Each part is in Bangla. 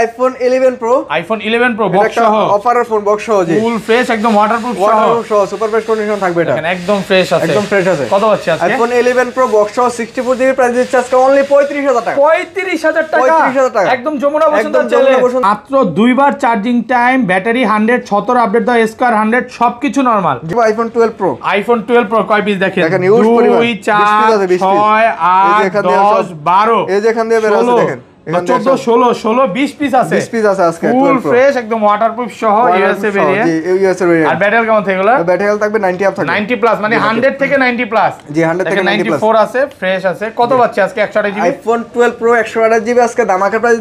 IPhone 11 pro iPhone 11 pro box সহ অফারের ফোন বক্স সহ জি ফুল ফ্রেশ একদম ওয়াটারপ্রুফ সহ ওয়াটারপ্রুফ সহ সুপার ফ্রেশ কন্ডিশন থাকবে এটা একদম ফ্রেশ আছে একদম ফ্রেশ আছে কত আছে আজকে আইফোন 11 প্রো বক্স সহ 64 জিবি প্রাইস দিচ্ছে আজকে অনলি 35000 টাকা 35000 টাকা 35000 টাকা একদম যমুনা বসন্ত চলে মাত্র দুইবার চার্জিং টাইম ব্যাটারি 100 ছতর আপডেট দাও স্কয়ার 100 সবকিছু normal iPhone 12 pro iPhone 12 pro কয় পিস দেখেন দেখেন ইউজ পরিমাণ 2 4 6 8 10 12 এই যে এখান দিয়ে বের হচ্ছে দেখেন কত আজকে 128 জিবি প্রাইস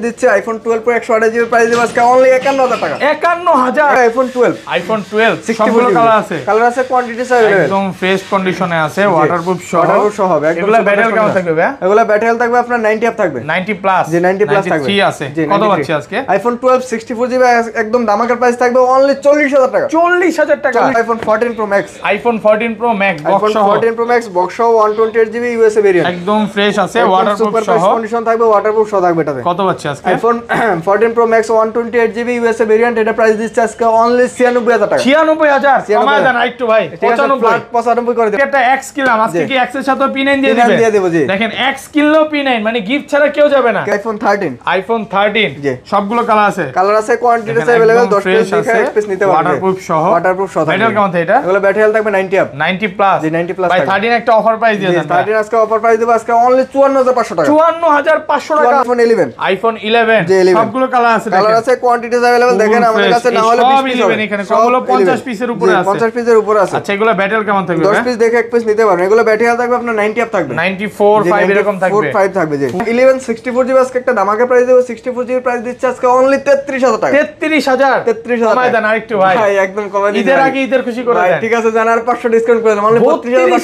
দিচ্ছে আইফোন 12 প্রো 128 জিবি প্রাইস দিবে আজকে অনলি 51000 টাকা 51000 আইফোন 12 আইফোন 12 সবগুলো কালার কালার আছে কোয়ান্টিটি একদম ফ্রেশ কন্ডিশনে আছে ওয়াটারপ্রুফ সহ ওয়াটারপ্রুফ সহ হবে থাকবে এগুলো ব্যাটারি থাকবে আপনার 90 আপ থাকবে 90 প্লাস জি 90 প্লাস থাকবে আছে কত ভেরিয়েন্ট এটা প্রাইস দিচ্ছে অনলি 96000 টাকা 96000 কমায় দেন ভাই 95 করে দেব এটা এক্স কিলাম আজকে কি এক্স সাথে পিন দিয়ে দিবেন দিয়ে দেব দেখেন এক্স কিনলো পিন মানে গিফট ছাড়া কেউ যাবে না আইফোন আইফোন থার্টিন থাকবে আইফোন সবগুলো কালার আছে কালার আছে পিসের উপরে পিসের আছে আচ্ছা, থাকবে পিস দেখে এক পিস নিতে এগুলো থাকবে আপনার এরকম থাকবে থাকবে একটা দামাকে প্রাইস দেবো সিক্সটি ফোর জিবি প্রাইস দিচ্ছে আজকে অনলি তেত্রিশ হাজার টাকা তেত্রিশ হাজার তেত্রিশ হাজার দেন আরেকটু ভাই ভাই একদম কমে দিন ঈদের আগে ঈদের খুশি করে ঠিক আছে জানার পাঁচশো ডিসকাউন্ট করে অনলি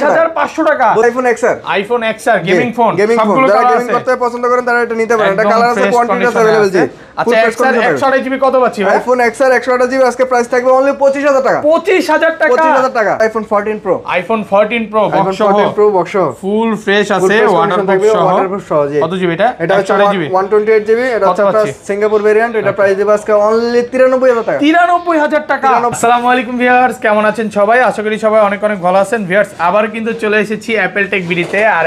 হাজার পাঁচশো টাকা iPhone X R iPhone X R gaming phone gaming phone যারা গেমিং করতে পছন্দ করেন তারা এটা নিতে পারেন এটা কালার আছে কোয়ান্টিটি আচ্ছা, আছে अवेलेबल জি কত pro iPhone pro full fresh আছে জিবি ওয়ান সিঙ্গাপুর ভেরিয়েন্ট এটা অনলি তিরানব্বই টাকা তিরানব্বই হাজার টাকা আলাইকুম কেমন আছেন সবাই আশা করি সবাই অনেক অনেক ভালো আছেন আবার কিন্তু চলে এসেছি আর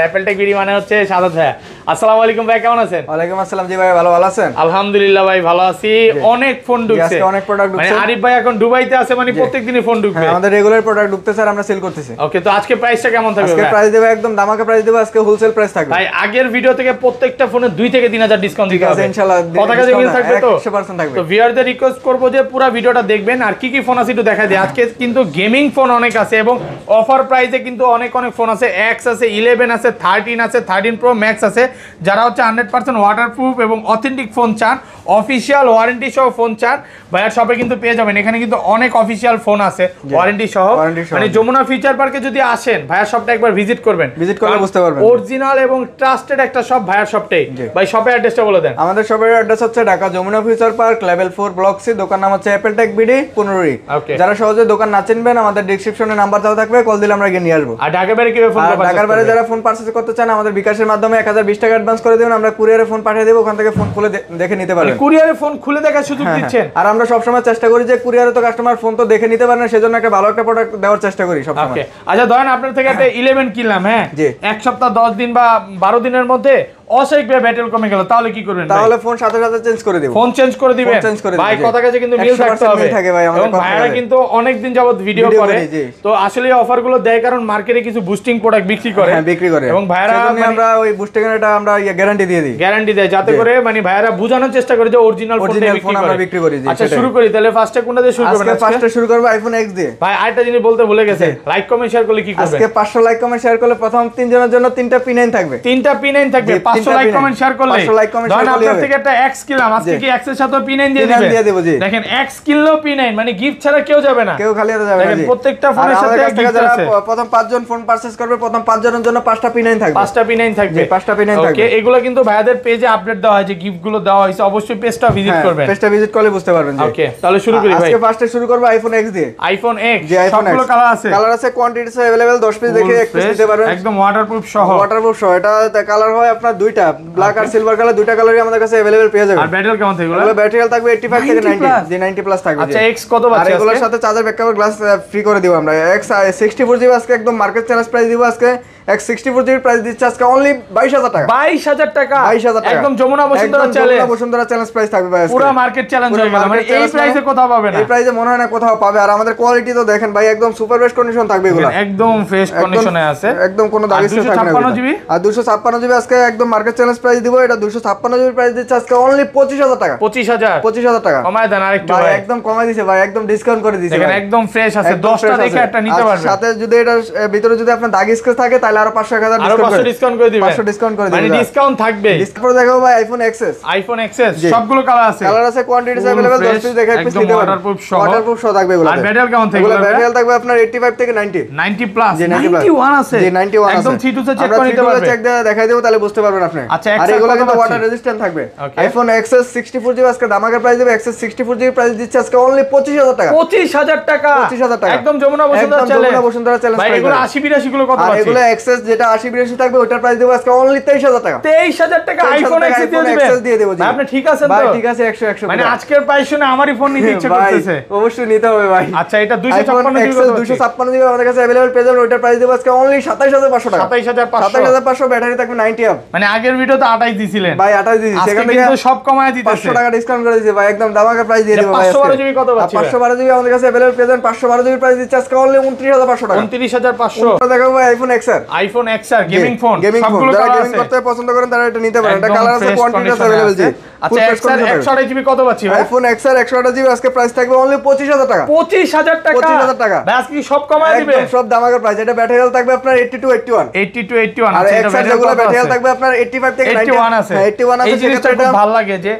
অ্যাপেল টেক বিড়ি মানে হচ্ছে সাদা ছায়া আসসালামু আলাইকুম ভাই কেমন আছেন ওয়ালাইকুম আসসালাম জি ভাই ভালো ভালো আছেন আলহামদুলিল্লাহ ভাই ভালো আছি অনেক ফোন ঢুকছে অনেক প্রোডাক্ট মানে ঢুকছে মানে আরিফ ভাই এখন দুবাইতে আছে মানে প্রত্যেকদিনই ফোন ঢুকবে হ্যাঁ, আমাদের রেগুলার প্রোডাক্ট আমরা সেল করতেছি ওকে তো আজকে প্রাইসটা কেমন থাকবে আজকে প্রাইস দেব একদম প্রাইস দেব আজকে হোলসেল প্রাইস থাকবে ভাই আগের ভিডিও থেকে প্রত্যেকটা ফোনে 2 থেকে 3000 ডিসকাউন্ট দিতে হবে ইনশাআল্লাহ কথা কাজে মিল থাকবে তো 100% থাকবে তো ভিউয়ারদের রিকোয়েস্ট করব যে পুরো ভিডিওটা দেখবেন আর কি কি ফোন আছে একটু দেখাই দিই আজকে কিন্তু গেমিং ফোন অনেক আছে এবং অফার প্রাইসে কিন্তু অনেক অনেক ফোন আছে এক্স আছে 11 আছে 13 আছে 13 প্রো ম্যাক্স আছে যারা হচ্ছে হান্ড্রেড পার্সেন্ট ওয়াটারপ্রুফ এবং অথেন্টিক ফোন চান অফিসিয়াল ওয়ারেন্টি সহ ফোন চান ভাইয়ার শপে কিন্তু পেয়ে যাবেন এখানে কিন্তু অনেক অফিসিয়াল ফোন আছে ওয়ারেন্টি সহ মানে যমুনা ফিউচার পার্কে যদি আসেন ভাইয়ার শপটা একবার ভিজিট করবেন ভিজিট করলে বুঝতে পারবেন অরিজিনাল এবং ট্রাস্টেড একটা শপ ভাইয়ার শপটাই ভাই শপের অ্যাড্রেসটা বলে দেন আমাদের শপের অ্যাড্রেস হচ্ছে Dhaka Jamuna Future Park level four block C দোকান নাম হচ্ছে অ্যাপেল টেক বিডি পনেরোই যারা সহজে দোকান না চিনবেন আমাদের ডিসক্রিপশনে নাম্বার দেওয়া থাকবে কল দিলে আমরা গিয়ে নিয়ে আসবো আর ঢাকার বাইরে কিভাবে ফোন ঢাকার বাইরে যারা ফোন করতে চান আমাদের বিকাশের মাধ্যমে এক হাজার বিশ টাকা অ্যাডভান্স করে দেবেন আমরা কুরিয়ারে ফোন পাঠিয়ে দেবো ওখান থেকে ফোন খুলে দেখে নিতে মানে পারবেন কুরিয়ারে ফোন খুলে দেখার সুযোগ হ্যাঁ, হ্যাঁ। দিচ্ছেন আর আমরা সবসময় চেষ্টা করি যে কুরিয়ারে তো কাস্টমার ফোন তো দেখে নিতে পারে না সেজন্য একটা ভালো একটা প্রোডাক্ট দেওয়ার চেষ্টা করি সবসময় আচ্ছা ধরেন আপনার থেকে একটা ইলেভেন হ্যাঁ। কিনলাম হ্যাঁ এক সপ্তাহ দশ দিন বা বারো দিনের মধ্যে অস্বাভাবিকভাবে ব্যাটারি কমে গেল তাহলে কি করবেন তাহলে ফোন সাথে সাথে চেঞ্জ করে দেব ফোন চেঞ্জ করে দিবেন চেঞ্জ করে ভাই কথা কাছে কিন্তু মিল থাকতে হবে থাকে ভাই আমাদের ভাইরা কিন্তু অনেক দিন যাবত ভিডিও করে তো আসলে অফার গুলো দেয় কারণ মার্কেটে কিছু বুস্টিং প্রোডাক্ট বিক্রি করে হ্যাঁ বিক্রি করে এবং ভাইরা মানে আমরা ওই বুস্টিং এটা আমরা গ্যারান্টি ইয়ে দিয়ে দিই গ্যারান্টি দেয় যাতে করে মানে ভাইরা বোঝানোর চেষ্টা করে যে অরিজিনাল ফোন আমরা বিক্রি করি আচ্ছা শুরু করি তাহলে ফার্স্টে কোনটা দিয়ে শুরু করবেন আজকে ফার্স্টে শুরু করব আইফোন এক্স দিয়ে ভাই আরেকটা জিনিস বলতে ভুলে গেছে লাইক কমেন্ট শেয়ার করলে কি করবে আজকে 500 লাইক কমেন্ট শেয়ার করলে প্রথম তিনজনের জন্য তিনটা পি9 থাকবে তিনটা পি9 থাকবে 500 লাইক কমেন্ট শেয়ার করলে মানে এগুলো কিন্তু ভাইয়াদের পেজে আপডেট দেওয়া হয় গিফট গুলো দেওয়া হয়েছে অবশ্যই পেজটা ভিজিট হ্যাঁ, করবেন পেজটা ভিজিট করলে বুঝতে পারবেন তাহলে শুরু করি শুরু করব আইফোন এক্স দিয়ে আইফোন কালার আছে কোয়ান্টিটি আছে পিস দেখে এক পিস নিতে পারবেন একদম ওয়াটারপ্রুফ সহ সহ এটা কালার হয় আপনার দুইটা ব্ল্যাক আর সিলভার কালার দুইটা কালারই আমাদের কাছে अवेलेबल পেয়ে যাবে আর ব্যাটারি কেমন থাকবে এগুলো ব্যাটারি থাকবে 85 থেকে 90 যে 90 প্লাস থাকবে আচ্ছা এক্স কত বাচ্চা আর এগুলোর সাথে চার্জার কভার গ্লাস ফ্রি করে দিব আমরা এক্স 64 জিবি আজকে একদম মার্কেট চ্যালেঞ্জ প্রাইস দিব আজকে আজকে একদম মার্কেট চ্যালেঞ্জ প্রাইস দিব এটা 256 জিবি প্রাইস দিচ্ছে আজকে অনলি 25000 টাকা 25000 25000 টাকা কমায় একদম কমায় দিয়েছে ভাই একদম ডিসকাউন্ট করে দিয়েছে একদম নিতে পারবেন সাথে যদি এটা ভিতরে যদি আপনার দাগি স্ক্র্যাচ থাকে তাহলে তাহলে আরো 500 1000 আরো 500 ডিসকাউন্ট করে দিবেন 500 ডিসকাউন্ট করে দিবেন মানে ডিসকাউন্ট থাকবে ডিসকাউন্ট দেখাবো ভাই আইফোন এক্সএস আইফোন এক্সএস সবগুলো কালার আছে কালার আছে কোয়ান্টিটি अवेलेबल 10 পিস দেখাই পিস নিতে পারবেন ওয়াটারপ্রুফ সহ ওয়াটারপ্রুফ সহ থাকবে এগুলো আর ব্যাটারি কেমন থাকবে এগুলো ব্যাটারি থাকবে আপনার 85 থেকে 90 90 প্লাস 91 আছে যে 91 আছে একদম 3 টু চেক করে নিতে পারবেন চেক দেখাই দেব তাহলে বুঝতে পারবেন আপনি আচ্ছা, আর এগুলো কিন্তু ওয়াটার রেজিস্ট্যান্ট থাকবে আইফোন এক্সএস 64 জিবি আজকে দামাকের প্রাইস দেবে এক্সএস 64 জিবি প্রাইস দিচ্ছে আজকে অনলি 25000 টাকা 25000 টাকা 25000 টাকা একদম যমুনা বসুন্ধরা চ্যালেঞ্জ একদম যমুনা বসুন্ধরা চ্যালেঞ্জ ভাই এগুলো 80 82 গুলো কত আছে এগুলো এক্সএস যেটা 80 বিরাশি থাকবে ওটার প্রাইস দেবো আজকে অনলি 23000 টাকা 23000 টাকা আইফোন এক্সএস দিয়ে দিবেন এক্সএস দিয়ে দেবো ভাই আপনি ঠিক আছেন তো ভাই ঠিক আছে 100 100 মানে আজকের প্রাইস শুনে আমারই ফোন নিতে ইচ্ছে করতেছে অবশ্যই নিতে হবে ভাই আচ্ছা এটা 256 দিবে 256 দিবে আমাদের কাছে अवेलेबल পেয়ে যাবেন ওটার প্রাইস দেবো আজকে অনলি 27500 টাকা 27500 27500 ব্যাটারি থাকবে 90 আপ মানে আগের ভিডিওতে 28 দিছিলেন ভাই 28 দিছি সেখান থেকে সব কমায় দিতেছে 500 টাকা ডিসকাউন্ট করে দিয়েছে ভাই একদম দামাকা প্রাইস দিয়ে দেবো ভাই 512 জিবি কত পাচ্ছি 512 জিবি আমাদের কাছে अवेलेबल পেয়ে যাবেন 512 জিবি প্রাইস দিচ্ছে আজকে অনলি 29500 টাকা 29500 দেখাবো ভাই iPhone X S iPhone X R gaming phone gaming phone যারা গেমিং করতে পছন্দ করেন তারা এটা নিতে পারেন এটা কালার আছে अवेलेबल আচ্ছা, আচ্ছা, হ্যাঁ, আছে এই লাগে যে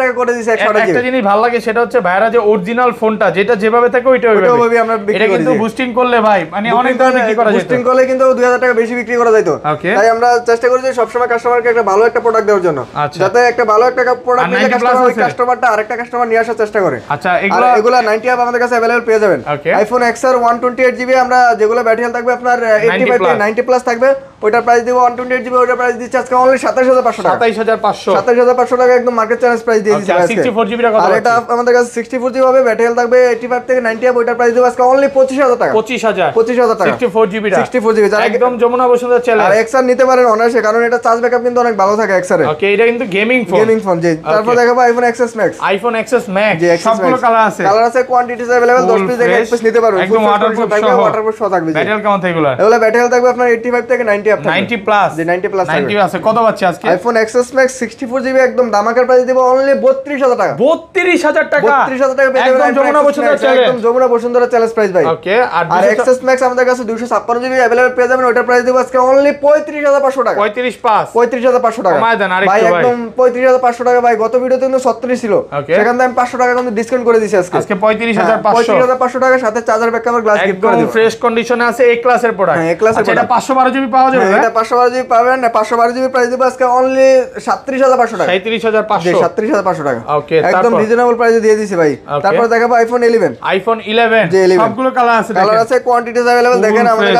টাকা করে জিনিস লাগে সেটা হচ্ছে ভাইরা যে অরিজিনাল ফোনটা যেটা যেভাবে থাকে ওইটা ওইভাবে কিন্তু বুস্টিং করলে ভাই মানে অনেক ধরনের পোস্টিং করলে কিন্তু 2000 টাকা বেশি বিক্রি করা যাইতো তাই আমরা চেষ্টা করি যে সব সময় কাস্টমারকে একটা ভালো একটা প্রোডাক্ট দেওয়ার জন্য আচ্ছা। যাতে একটা ভালো একটা প্রোডাক্ট নিলে কাস্টমার কাস্টমারটা আরেকটা কাস্টমার নিয়ে আসার চেষ্টা করে আচ্ছা এগুলো এগুলো 90 আপ আমাদের কাছে अवेलेबल পেয়ে যাবেন আইফোন এক্স আর 128 জিবি আমরা যেগুলো ব্যাটারি হেলথ থাকবে আপনার 85 থেকে 90 প্লাস থাকবে ওটার প্রাইস দিব 128 জিবি ওটার প্রাইস দিচ্ছি আজকে অনলি 27500 টাকা 27500 27500 টাকা একদম মার্কেট চ্যালেঞ্জ প্রাইস দিয়ে দিচ্ছি 64 জিবি টাকা আর এটা আমাদের কাছে 64 জিবি হবে ব্যাটারি হেলথ থাকবে 85 থেকে 90 আপ ওটার প্রাইস দিব আজকে অনলি 25000 টাকা 25000 25000 টাকা 64 জিবি যমুনা বসুন্ধরা চ্যানেল নিতে পারেন অনার্সে কারণ এটা চার্জ কিন্তু অনেক ভালো থাকে এক্সারে okay iPhone X S Max iPhone X S GB একদম দামাকার প্রাইসে দেব অনলি হাজার টাকা বত্রিশ হাজার টাকা পেয়ে যাবেন একদম যমুনা বসুন্ধরা একদম বসুন্ধরা চ্যালেঞ্জ প্রাইস ভাই আর এক্সএস ম্যাক্স আমাদের কাছে দুশো ছাপ্পান্ন যদি अवेलेबल পেয়ে যাবেন ওটার প্রাইস দেব আজকে অনলি 35500 টাকা 35500 35500 টাকা হাজার দেন আরেকটু ভাই একদম 35500 টাকা ভাই গত ভিডিওতে কিন্তু ছত্রিশ ছিল সেখান থেকে আমি 500 টাকা কিন্তু ডিসকাউন্ট করে দিয়েছি আজকে আজকে 35500 35500 হ্যাঁ, টাকা সাথে charger back cover glass gift করে দেবো ফ্রেশ কন্ডিশনে আছে এ ক্লাসের প্রোডাক্ট হ্যাঁ এ ক্লাসের আচ্ছা, এটা 512 জিবি পাওয়া যাবে হ্যাঁ, হ্যাঁ? এটা 512 জিবি পাবেন 512 জিবি প্রাইস দেব আজকে অনলি 37500 টাকা 37500 জি 37500 টাকা ওকে একদম রিজনেবল প্রাইসে দিয়ে দিয়েছি ভাই তারপর দেখাবো আইফোন 11 আইফোন 11 সবগুলো কালার আছে কালার আছে কোয়ান্টিটিজ अवेलेबल দেখেন আমাদের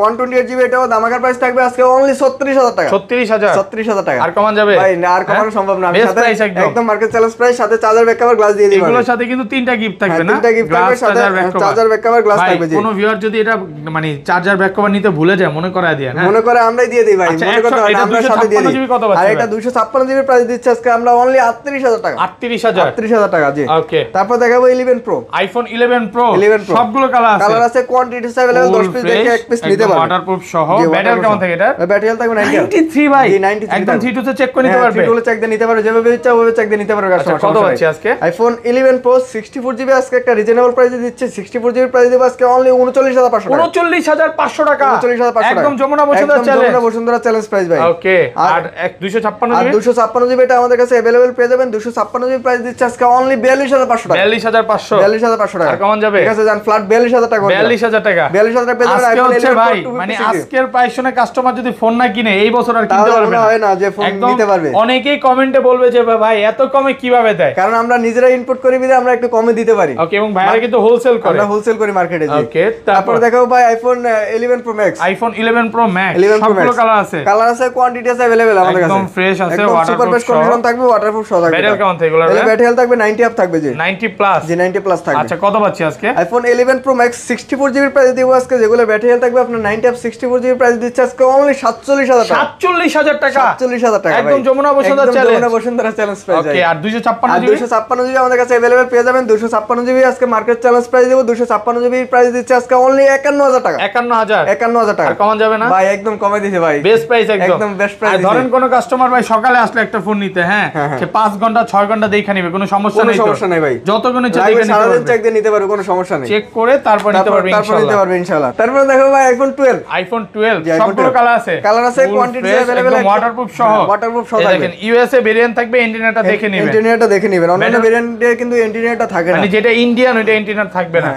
ওয়ান হাজার টাকা হাজার হাজার টাকা হ্যাঁ? হ্যাঁ, মানে নিতে ভুলে যায় মনে করায় দিয়ে হ্যাঁ? মনে করে আমরাই দিয়ে দিই ভাই জিবি আচ্ছা, প্রাইস দিচ্ছে আজকে আমরা অনলি টাকা টাকা জি ওকে তারপর দেখাবো eleven pro iPhone eleven pro 11 pro সবগুলো কালার কালার আছে কোয়ান্টিটি अवेलेबल পিস দেখে পিস নিতে পারবে ওয়াটারপ্রুফ সহ ব্যাটারি কেমন থাকে এটা ব্যাটারি থাকবে 93 ভাই 93 একদম 3 টু চেক করে হ্যাঁ, নিতে পারবে 3 টু চেক দিয়ে নিতে পারবে যেভাবে ইচ্ছা ওভাবে চেক দিয়ে নিতে পারবে কাস্টমার আচ্ছা, কত আছে আজকে আইফোন 11 প্রো 64 জিবি আজকে একটা রিজনেবল প্রাইসে দিচ্ছে 64 জিবি প্রাইস দেব আজকে অনলি 39500 টাকা 39500 টাকা 39500 টাকা একদম Jamuna Bashundhara challenge Jamuna Bashundhara challenge price ভাই ওকে আর 256 জিবি 256 জিবি এটা আমাদের কাছে अवेलेबल পেয়ে যাবেন 256 জিবি প্রাইস দিচ্ছে আজকে অনলি 42500 টাকা 42500 42500 টাকা আর কমন যাবে ঠিক আছে জান ফ্ল্যাট 42000 টাকা 42000 টাকা 42000 টাকা পেয়ে যাবেন আইফোন ভাই মানে আজকের প্রাইস কাস্টমার যদি ফোন না কিনে এই বছর আর কিনতে পারবে না হয় না যে ফোন নিতে পারবে অনেকেই কমেন্টে বলবে যে ভাই এত কমে কিভাবে দেয় কারণ আমরা নিজেরা ইনপুট করি বিধে আমরা একটু কমে দিতে পারি ওকে এবং ভাইরা কিন্তু হোলসেল করে আমরা হোলসেল করি মার্কেটে ওকে তারপর দেখো ভাই iPhone 11 pro Max iPhone 11 pro Max সবগুলো কালার আছে কালার আছে কোয়ান্টিটি আছে अवेलेबल আমাদের কাছে একদম ফ্রেশ আছে ওয়াটারপ্রুফ কন্ডিশন থাকবে ওয়াটারপ্রুফ সহ থাকবে ব্যাটারি কেমন থাকবে এগুলো ব্যাটারি থাকবে 90 আপ থাকবে যে 90 প্লাস যে 90 প্লাস থাকবে আচ্ছা কত পাচ্ছি আজকে iPhone 11 pro Max 64 GB price দিব আজকে যেগুলো ব্যাটারি হেলথ থাকবে আপনার নাইন ট্যাপ প্রাইস দিচ্ছে আজকে অনলি সাতচল্লিশ টাকা সাতচল্লিশ টাকা সাতচল্লিশ টাকা একদম যমুনা বসুন্ধরা যমুনা বসুন্ধরা চ্যালেঞ্জ প্রাইস আর দুশো ছাপ্পান্ন দুশো আমাদের কাছে অ্যাভেলেবেল পেয়ে যাবেন দুশো আজকে মার্কেট চ্যালেঞ্জ প্রাইস দেবো দুশো প্রাইস দিচ্ছে আজকে অনলি একান্ন টাকা একান্ন হাজার একান্ন হাজার টাকা যাবে না ভাই একদম কমে দিছে ভাই বেস্ট প্রাইস একদম বেস্ট প্রাইস ধরেন কোনো কাস্টমার ভাই সকালে আসলে একটা ফোন নিতে হ্যাঁ? হ্যাঁ, হ্যাঁ সে পাঁচ ঘন্টা ছয় ঘন্টা দেখে নেবে কোনো সমস্যা নেই সমস্যা নেই ভাই যত সারাদিন চেক নিতে পারবে কোনো সমস্যা নেই চেক করে তারপর নিতে পারবে ইনশাল্লাহ তারপর দেখো ভাই আইফোন আইফোন কালার আছে কালার আছে কোয়ান্টিটি ওয়াটারপ্রুফ সহ ওয়াটারপ্রুফ হ্যাঁ, সহ থাকবে দেখেন ইউএসএ ভেরিয়েন্ট থাকবে দেখে হ্যাঁ, নেবেন দেখে নেবেন অন্যান্য ভেরিয়েন্টে কিন্তু না মানে যেটা ইন্ডিয়ান ওটা থাকবে না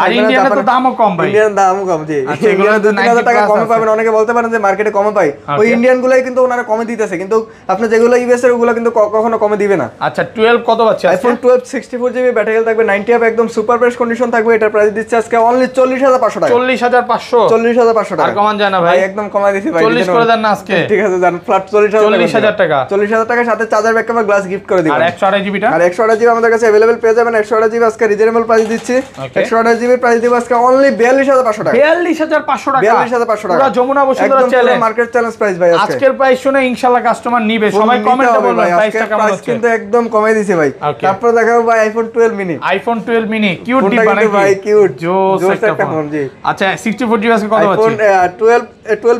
হ্যাঁ, আর তো দামও কম ভাই ইন্ডিয়ান দামও কম জি আচ্ছা, এগুলো 2000 টাকা কমে পাবেন অনেকে বলতে পারেন যে মার্কেটে কমে পাই আচ্ছা। ওই ইন্ডিয়ান গুলাই কিন্তু ওনারা কমে দিতেছে কিন্তু আপনি যেগুলো ইউএস এর ওগুলো কিন্তু কখনো কমে দিবে না আচ্ছা 12 কত পাচ্ছে আইফোন 12 ফোর জিবি ব্যাটারি থাকবে 90 অ্যাপ একদম সুপার ফ্রেশ কন্ডিশন থাকবে এটার প্রাইস দিচ্ছে আজকে অনলি 40500 টাকা 40500 চল্লিশ হাজার পাঁচশো টাকা কমান যায় না ভাই একদম কমাই দিছি ভাই চল্লিশ করে দেন না আজকে ঠিক আছে দেন ফ্ল্যাট চল্লিশ হাজার টাকা চল্লিশ হাজার টাকার সাথে charger back camera glass gift করে দিবেন একশো আড়াই জিবিটা আর একশো আড়াই জিবি আমাদের কাছে অ্যাভেলেবেল পেয়ে যাবেন একশো আড়াই জিবি আজকে রিজনেবল প্রাইস দিচ্ছি একশো আড়াই জিবির প্রাইস দিব আজকে অনলি বিয়াল্লিশ হাজার পাঁচশো টাকা বিয়াল্লিশ হাজার পাঁচশো টাকা বিয়াল্লিশ হাজার পাঁচশো টাকা Jamuna Bashundhara challenge market challenge price ভাই আজকের প্রাইস শুনে ইনশাল্লাহ কাস্টমার নিবে সবাই কমেন্টে বলবেন প্রাইসটা কেমন হচ্ছে কিন্তু একদম কমাই দিছি ভাই তারপর দেখাবো ভাই iPhone 12 mini iPhone 12 mini cute device ভাই কিউট জোস একটা ফোন জি আচ্ছা 64 জিবি পাচ্ছেন কত আইফোন 12 12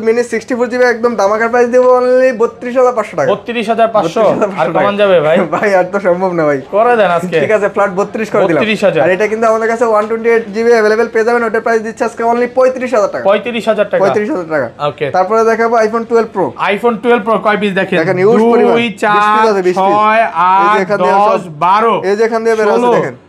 মিনি 64 জিবি একদম প্রাইস দেব অনলি 32500 টাকা 32500 আর যাবে ভাই ভাই আর তো সম্ভব না ভাই করে দেন আজকে ঠিক আছে ফ্ল্যাট 32 করে দিলাম 32000 আর এটা কিন্তু আমাদের কাছে 128 अवेलेबल পেয়ে যাবেন ওটার প্রাইস দিচ্ছে আজকে অনলি 35000 টাকা 35000 টাকা 35000 টাকা ওকে তারপরে দেখাবো আইফোন 12 প্রো আইফোন 12 প্রো কয় পিস দেখেন দেখেন ইউজ পরিমাণ 2 4 6 8 10 12 এই যে এখান দিয়ে বের আছে দেখেন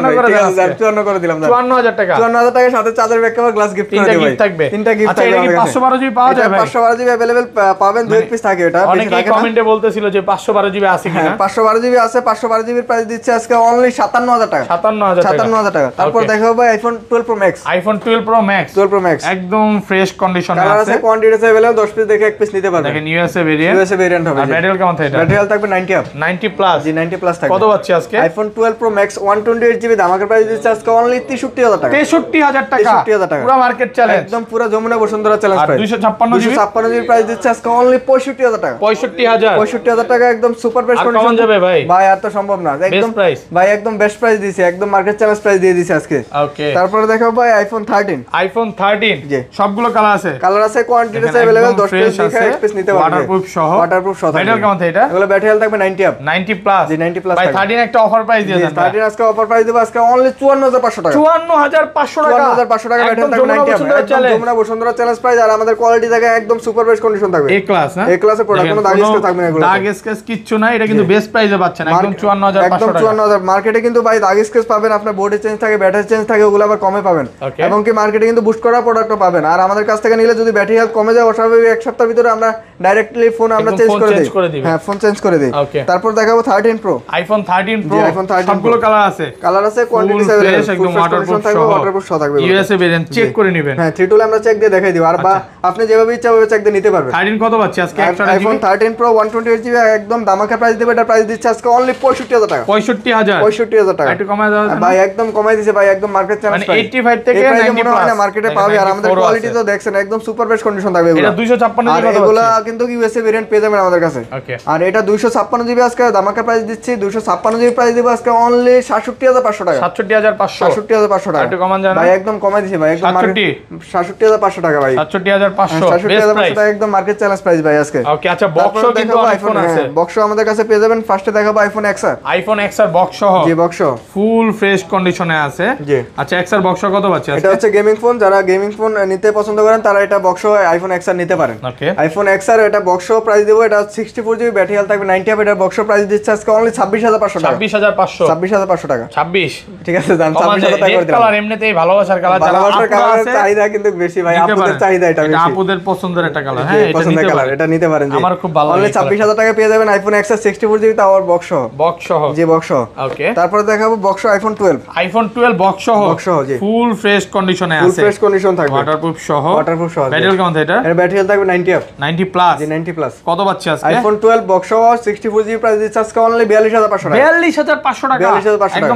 থাকবে iPhone twelve Max iPhone twelve Max twelve Max একদম ফ্রেশ কন্ডিশনে আছে দশ পিস দেখে এক পিস নিতে পারবেন দেখেন ইউএসএ ভেরিয়েন্ট ইউএসএ ভেরিয়েন্ট হবে ব্যাটারি কেমন প্লাস জি প্লাস কত পাচ্ছি আজকে আইফোন 12 প্রো ম্যাক্স 128 জিবি ধামাকার প্রাইস চার্জ আজকে অনলি 63000 টাকা 63000 টাকা 63000 টাকা পুরো মার্কেট চ্যালেঞ্জ একদম পুরো যমুনা বসুন্ধরা চ্যালেঞ্জ আর 256 জিবি 256 জিবি প্রাইস চার্জ আজকে অনলি 65000 টাকা 65000 65000 টাকা একদম সুপার বেস্ট কন্ডিশন যাবে ভাই ভাই আর তো সম্ভব না একদম প্রাইস ভাই একদম বেস্ট প্রাইস দিয়েছে একদম মার্কেট চ্যালেঞ্জ প্রাইস দিয়ে দিয়েছে আজকে ওকে তারপরে দেখো ভাই আইফোন 13 আইফোন 13 জি সবগুলো কালার আছে কালার আছে কোয়ান্টিটি আছে अवेलेबल 10 পিস আছে 1 পিস নিতে পারবে ওয়াটারপ্রুফ সহ ওয়াটারপ্রুফ সহ ব্যাটারি কেমন থাকে এটা এগুলো ব্যাটারি হেলথ থাকবে 90 আপ 90 প্লাস জি 90 প্লাস ভাই 13 একটা অফার প্রাইস দিয়ে দিয়েছে 13 আজকে অফার প্রাইস দেবো আজকে অনলি চুয়ান্ন হাজার পাঁচশো টাকা চুয়ান্ন হাজার পাঁচশো টাকা পাঁচশো টাকা battery Jamuna Bashundhara challenge price আর আমাদের কোয়ালিটি থাকে একদম সুপার বেস্ট কন্ডিশন থাকবে এ ক্লাস এ ক্লাসে প্রোডাক্ট কোনো থাকবে না এগুলো কিচ্ছু না এটা কিন্তু বেস্ট পাচ্ছেন একদম চুয়ান্ন হাজার একদম চুয়ান্ন হাজার মার্কেটে কিন্তু ভাই পাবেন আপনার বোর্ডে চেঞ্জ থাকে ব্যাটারি চেঞ্জ থাকে ওগুলো আবার কমে পাবেন এবং কি মার্কেটে কিন্তু বুস্ট করা প্রোডাক্টও পাবেন আর আমাদের কাছ থেকে নিলে যদি ব্যাটারি হেলথ কমে যায় অস্বাভাবিক এক ভিতরে আমরা ডাইরেক্টলি ফোন আমরা চেঞ্জ হ্যাঁ, করে দিই হ্যাঁ ফোন চেঞ্জ করে দিই তারপর দেখাবো thirteen pro iPhone thirteen pro iPhone thirteen colour আছে কালার হ্যাঁ, আর আচ্ছা। এটা মার্কেটে হ্যাঁ, মানে মানে পাবে আর আমাদের কোয়ালিটি তো দেখছেন একদম কন্ডিশন থাকবে জিবি কিন্তু যাবেন আমাদের কাছে আর এটা জিবি আজকে দামাকা প্রাইস দিচ্ছি 256 জিবি প্রাইস দেব আজকে অনলি 67500 এটা হচ্ছে গেমিং ফোন যারা গেমিং ফোন নিতে পছন্দ করেন তারা এটা বক্স আইফোন এক্স আর নিতে পারেন আইফোন এক্স আর এটা বক্স প্রাইস দেবো এটা সিক্সটি ফোর জিবি ব্যাটারি থাকবে নাইনটি এটা বক্স প্রাইস দিচ্ছে আজকে অনলি ছাব্বিশ হাজার পাঁচশো টাকা ছাব্বিশ হাজার পাঁচশো ছাব্বিশ হাজার পাঁচশো টাকা ছাব্বিশ বিশ ঠিক আছে হ্যাঁ, টাকা আইফোন এক্সএস বক্স সহ বক্স জি প্লাস জি 90 প্লাস কত বাচ্চা আছে আইফোন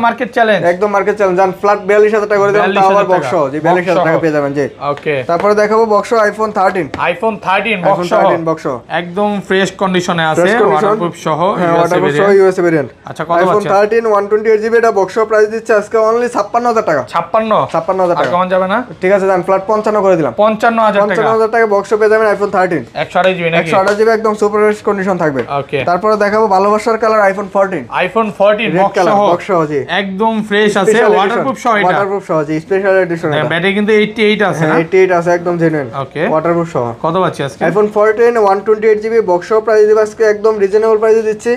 মার্কেট চ্যালেঞ্জ একদম মার্কেট চ্যালেঞ্জ ফ্ল্যাট 42000 টাকা করে দিলাম তাও আবার বক্স 42000 টাকা পেয়ে যাবেন জি ওকে তারপরে দেখাবো box iPhone 13 iPhone 13 box 13 box একদম ফ্রেশ কন্ডিশনে আছে ওয়াটারপ্রুফ সহ ইউএসএ ভেরিয়েন্ট আচ্ছা কত আইফোন 13 128 জিবি এটা বক্স প্রাইস দিচ্ছে আজকে অনলি 56000 টাকা 56 56000 টাকা যাবে না ঠিক আছে ফ্ল্যাট 55 করে দিলাম 55000 টাকা 55000 টাকা বক্স পেয়ে যাবেন আইফোন 13 128 জিবি নাকি 128 জিবি একদম সুপার ফ্রেশ কন্ডিশন থাকবে ওকে তারপরে দেখাবো ভালোবাসার কালার আইফোন 14 আইফোন 14 বক্স সহ বক্স সহ জি একদম একদম ফ্রেশ আছে ওয়াটারপ্রুফ সহ এটা ওয়াটারপ্রুফ সহ হ্যাঁ, আছে স্পেশাল এডিশন এটা ব্যাটারি কিন্তু 88 আছে 88 আছে একদম জেনুইন ওকে ওয়াটারপ্রুফ সহ কত পাচ্ছি আজকে আইফোন 14 128 জিবি বক্স সহ প্রাইস দিবে আজকে একদম রিজনেবল প্রাইসে দিচ্ছি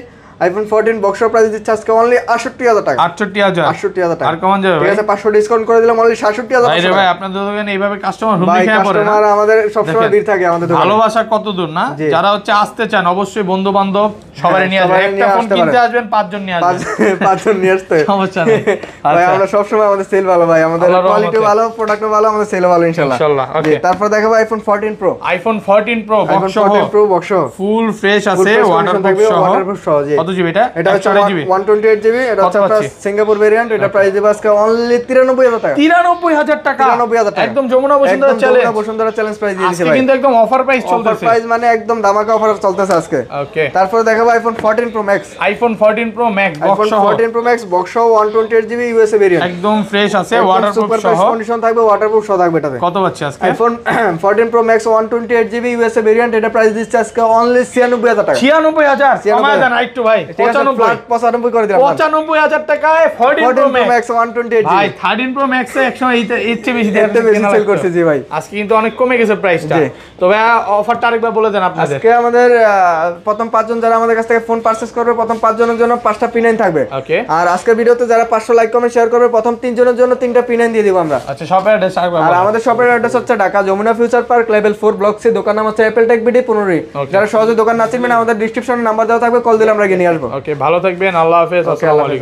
আইফোন 14 বক্স প্রাইস দিচ্ছে আজকে অনলি 68000 টাকা 68000 68000 টাকা আর কমন যাবে ঠিক আছে 500 ডিসকাউন্ট করে দিলাম অনলি 68000 টাকা আরে ভাই আপনাদের দোকানে এইভাবে কাস্টমার হুমকি দেখায় পড়ে না কাস্টমার আমাদের সবসময় ভিড় থাকে আমাদের দোকানে ভালোবাসা কত দূর না যারা হচ্ছে আসতে চান অবশ্যই বন্ধু বান্ধব সবাই নিয়ে আসবেন একটা ফোন কিনতে আসবেন পাঁচজন নিয়ে আসবেন পাঁচজন নিয়ে আসতে সমস্যা নেই ভাই আচ্ছা। আমরা সবসময় আমাদের সেল ভালো ভাই আমাদের কোয়ালিটি ভালো প্রোডাক্ট ভালো আমাদের সেল ভালো ইনশাআল্লাহ ইনশাআল্লাহ ওকে তারপর দেখাবো iPhone 14 pro iPhone 14 pro box pro box full fresh আছে ওয়াটারপ্রুফ সহ কত সিঙ্গাপুর ভেরিয়েন্ট এটা অনলি টাকা অফার প্রাইস প্রাইস মানে অফার দেখাবো iPhone pro Max iPhone 14 pro Max pro Max box সহ 128 জিবি ইউএসএ ভেরিয়েন্ট একদম ফ্রেশ আছে কন্ডিশন থাকবে ওয়াটারপ্রুফ সহ থাকবে এটাতে কত পাচ্ছে আজকে iPhone 14 pro Max eight GB USA variant এটা প্রাইস দিচ্ছে আজকে অনলি 96000 টাকা ছিয়ানব্বই হাজার ভাই আজকে তো আমাদের যারা লাইক শেয়ার করবে প্রথম তিনজনের জন্য তিনটা দিয়ে দিব আমরা আচ্ছা, আমাদের যমুনা ফিউচার পার্ক লেভেল দোকান হচ্ছে যারা সহজে দোকান না আমাদের ডেসক্রিপশনে নাম্বার দেওয়া থাকবে কল আমরা গিয়ে আসবো ওকে ভালো থাকবেন আল্লাহ হাফেজ আসসালামু আলাইকুম